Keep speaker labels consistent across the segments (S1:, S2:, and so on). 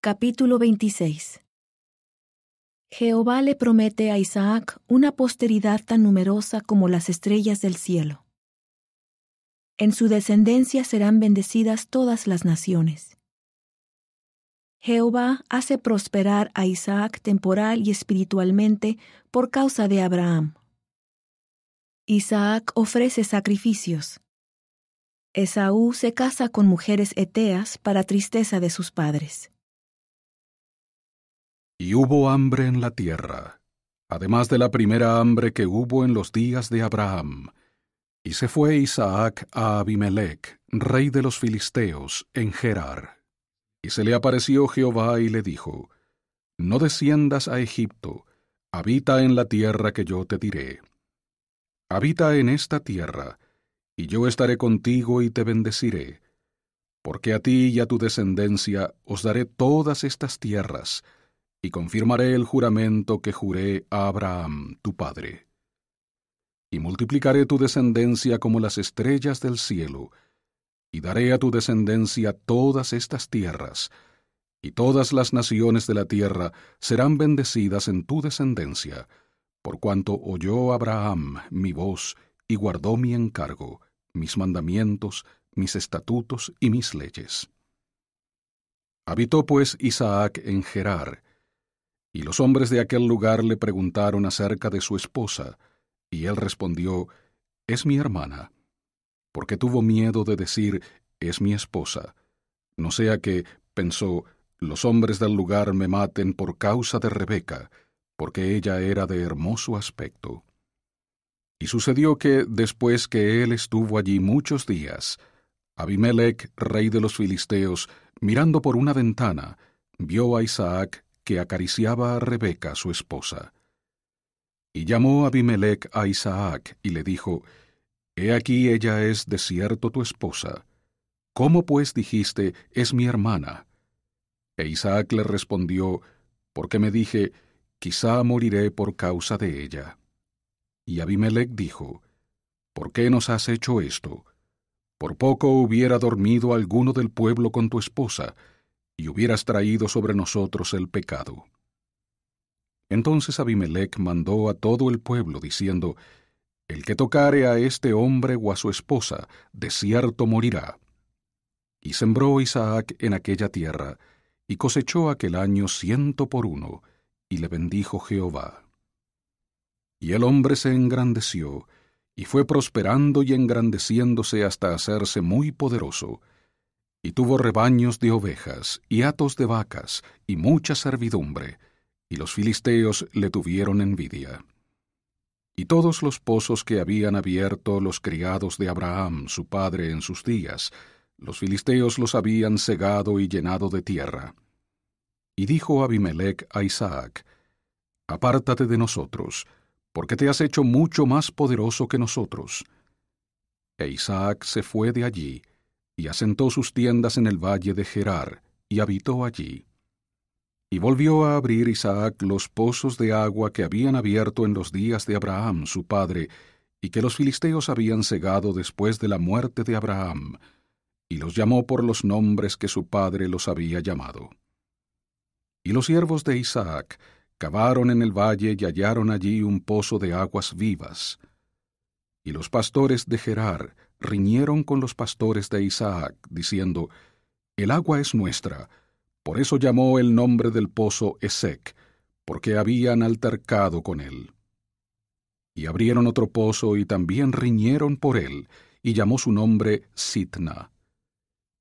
S1: Capítulo 26 Jehová le promete a Isaac una posteridad tan numerosa como las estrellas del cielo. En su descendencia serán bendecidas todas las naciones. Jehová hace prosperar a Isaac temporal y espiritualmente por causa de Abraham. Isaac ofrece sacrificios. Esaú se casa con mujeres eteas para tristeza de sus padres. Y hubo hambre en la tierra, además de la primera hambre que hubo en los días de Abraham. Y se fue Isaac a Abimelech, rey de los Filisteos, en Gerar. Y se le apareció Jehová y le dijo, No desciendas a Egipto, habita en la tierra que yo te diré. Habita en esta tierra, y yo estaré contigo y te bendeciré, porque a ti y a tu descendencia os daré todas estas tierras, y confirmaré el juramento que juré a Abraham, tu padre. Y multiplicaré tu descendencia como las estrellas del cielo, y daré a tu descendencia todas estas tierras, y todas las naciones de la tierra serán bendecidas en tu descendencia, por cuanto oyó Abraham mi voz y guardó mi encargo, mis mandamientos, mis estatutos y mis leyes. Habitó pues Isaac en Gerar, y los hombres de aquel lugar le preguntaron acerca de su esposa, y él respondió, Es mi hermana, porque tuvo miedo de decir, Es mi esposa. No sea que, pensó, los hombres del lugar me maten por causa de Rebeca, porque ella era de hermoso aspecto. Y sucedió que, después que él estuvo allí muchos días, Abimelech, rey de los Filisteos, mirando por una ventana, vio a Isaac que acariciaba a Rebeca, su esposa. Y llamó Abimelech a Isaac y le dijo, He aquí ella es de cierto tu esposa. ¿Cómo pues dijiste, es mi hermana? E Isaac le respondió, Porque me dije, quizá moriré por causa de ella. Y Abimelech dijo, ¿Por qué nos has hecho esto? Por poco hubiera dormido alguno del pueblo con tu esposa, y hubieras traído sobre nosotros el pecado. Entonces Abimelech mandó a todo el pueblo, diciendo, El que tocare a este hombre o a su esposa, de cierto morirá. Y sembró Isaac en aquella tierra, y cosechó aquel año ciento por uno, y le bendijo Jehová. Y el hombre se engrandeció, y fue prosperando y engrandeciéndose hasta hacerse muy poderoso, y tuvo rebaños de ovejas, y atos de vacas, y mucha servidumbre, y los filisteos le tuvieron envidia. Y todos los pozos que habían abierto los criados de Abraham, su padre, en sus días, los filisteos los habían cegado y llenado de tierra. Y dijo Abimelech a Isaac, Apártate de nosotros, porque te has hecho mucho más poderoso que nosotros. E Isaac se fue de allí, y asentó sus tiendas en el valle de Gerar, y habitó allí. Y volvió a abrir Isaac los pozos de agua que habían abierto en los días de Abraham su padre, y que los filisteos habían cegado después de la muerte de Abraham, y los llamó por los nombres que su padre los había llamado. Y los siervos de Isaac cavaron en el valle y hallaron allí un pozo de aguas vivas. Y los pastores de Gerar riñeron con los pastores de Isaac, diciendo, El agua es nuestra. Por eso llamó el nombre del pozo Esec, porque habían altercado con él. Y abrieron otro pozo y también riñeron por él, y llamó su nombre Sitna.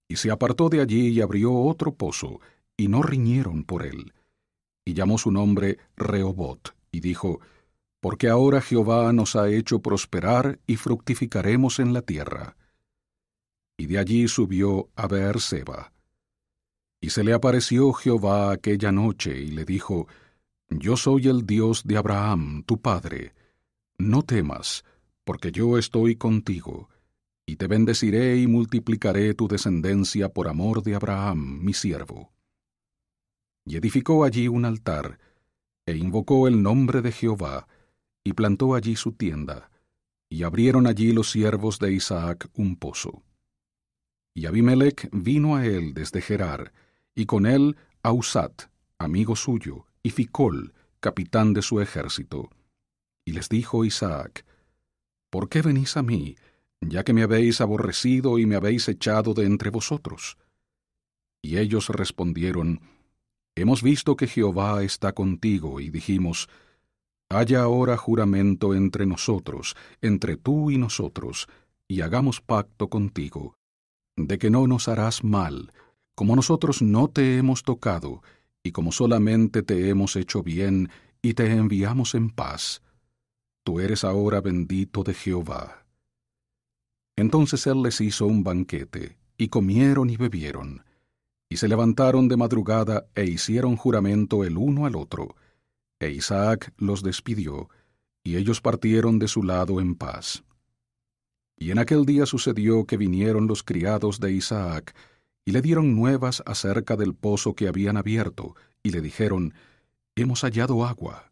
S1: Y se apartó de allí y abrió otro pozo, y no riñeron por él. Y llamó su nombre Rehobot, y dijo, porque ahora Jehová nos ha hecho prosperar y fructificaremos en la tierra. Y de allí subió a Seba. Y se le apareció Jehová aquella noche y le dijo, Yo soy el Dios de Abraham, tu padre. No temas, porque yo estoy contigo, y te bendeciré y multiplicaré tu descendencia por amor de Abraham, mi siervo. Y edificó allí un altar, e invocó el nombre de Jehová, y plantó allí su tienda, y abrieron allí los siervos de Isaac un pozo. Y Abimelech vino a él desde Gerar, y con él Ausat, amigo suyo, y Ficol, capitán de su ejército. Y les dijo Isaac, ¿Por qué venís a mí, ya que me habéis aborrecido y me habéis echado de entre vosotros? Y ellos respondieron, Hemos visto que Jehová está contigo, y dijimos, Haya ahora juramento entre nosotros, entre tú y nosotros, y hagamos pacto contigo, de que no nos harás mal, como nosotros no te hemos tocado, y como solamente te hemos hecho bien, y te enviamos en paz. Tú eres ahora bendito de Jehová. Entonces él les hizo un banquete, y comieron y bebieron, y se levantaron de madrugada e hicieron juramento el uno al otro, e Isaac los despidió, y ellos partieron de su lado en paz. Y en aquel día sucedió que vinieron los criados de Isaac, y le dieron nuevas acerca del pozo que habían abierto, y le dijeron, Hemos hallado agua.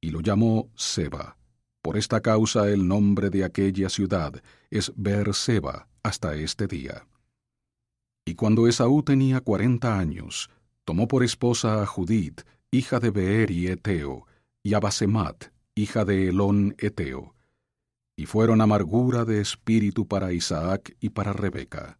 S1: Y lo llamó Seba. Por esta causa el nombre de aquella ciudad es Ber-Seba hasta este día. Y cuando Esaú tenía cuarenta años, tomó por esposa a Judith, hija de Beeri Eteo, y a hija de Elón Eteo, y fueron amargura de espíritu para Isaac y para Rebeca